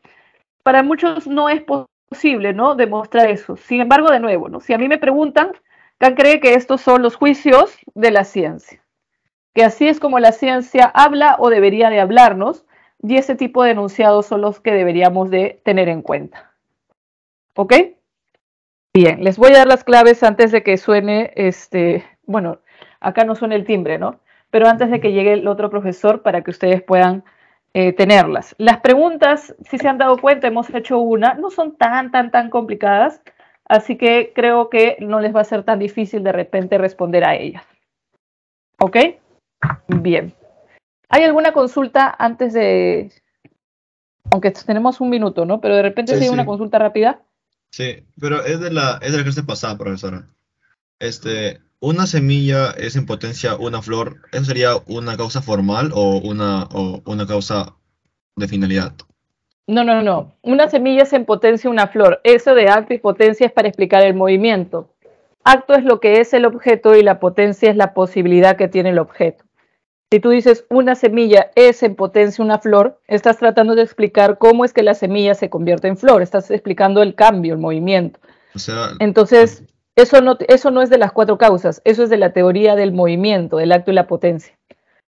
para muchos no es posible, ¿no? Demostrar eso. Sin embargo, de nuevo, ¿no? Si a mí me preguntan, Kant cree que estos son los juicios de la ciencia, que así es como la ciencia habla o debería de hablarnos, y ese tipo de enunciados son los que deberíamos de tener en cuenta. ¿Ok? Bien, les voy a dar las claves antes de que suene, este, bueno, acá no suena el timbre, ¿no? Pero antes de que llegue el otro profesor para que ustedes puedan eh, tenerlas. Las preguntas, si se han dado cuenta, hemos hecho una, no son tan, tan, tan complicadas, así que creo que no les va a ser tan difícil de repente responder a ellas. ¿Ok? Bien. ¿Hay alguna consulta antes de... Aunque tenemos un minuto, ¿no? Pero de repente sí, hay una consulta rápida. Sí, pero es de la, es de la clase pasada, profesora. Este, una semilla es en potencia una flor, ¿eso sería una causa formal o una, una causa de finalidad? No, no, no. Una semilla es en potencia una flor. Eso de acto y potencia es para explicar el movimiento. Acto es lo que es el objeto y la potencia es la posibilidad que tiene el objeto. Si tú dices una semilla es en potencia una flor, estás tratando de explicar cómo es que la semilla se convierte en flor. Estás explicando el cambio, el movimiento. O sea, Entonces, eso no, eso no es de las cuatro causas, eso es de la teoría del movimiento, del acto y la potencia.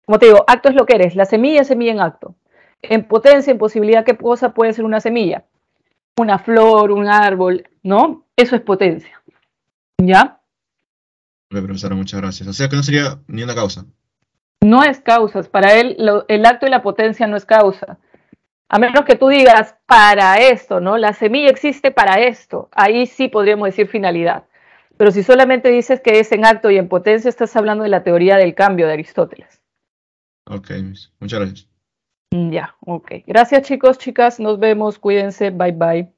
Como te digo, acto es lo que eres, la semilla es semilla en acto. En potencia, en posibilidad, ¿qué cosa puede ser una semilla? Una flor, un árbol, ¿no? Eso es potencia. ¿Ya? profesora, muchas gracias. O sea que no sería ni una causa. No es causa, Para él, el acto y la potencia no es causa. A menos que tú digas para esto, ¿no? La semilla existe para esto. Ahí sí podríamos decir finalidad. Pero si solamente dices que es en acto y en potencia, estás hablando de la teoría del cambio de Aristóteles. Ok, muchas gracias. Mm, ya, ok. Gracias chicos, chicas. Nos vemos. Cuídense. Bye bye.